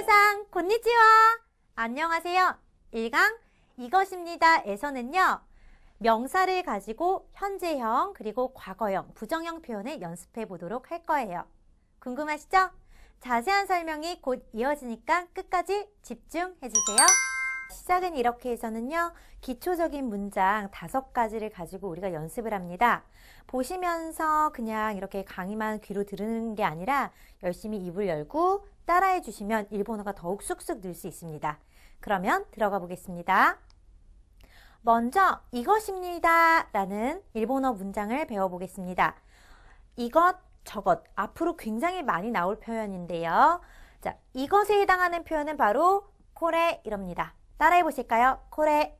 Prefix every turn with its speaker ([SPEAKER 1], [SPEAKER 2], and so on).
[SPEAKER 1] 미나상 곤니치와 안녕하세요. 1강 이것입니다에서는요. 명사를 가지고 현재형 그리고 과거형, 부정형 표현을 연습해 보도록 할 거예요. 궁금하시죠? 자세한 설명이 곧 이어지니까 끝까지 집중해 주세요. 시작은 이렇게 해서는요. 기초적인 문장 다섯 가지를 가지고 우리가 연습을 합니다. 보시면서 그냥 이렇게 강의만 귀로 들으는 게 아니라 열심히 입을 열고 따라해 주시면 일본어가 더욱 쑥쑥 늘 수 있습니다. 그러면 들어가 보겠습니다. 먼저 이것입니다 라는 일본어 문장을 배워보겠습니다. 이것, 저것 앞으로 굉장히 많이 나올 표현인데요. 자, 이것에 해당하는 표현은 바로 코레 이럽니다. 따라해 보실까요? 코레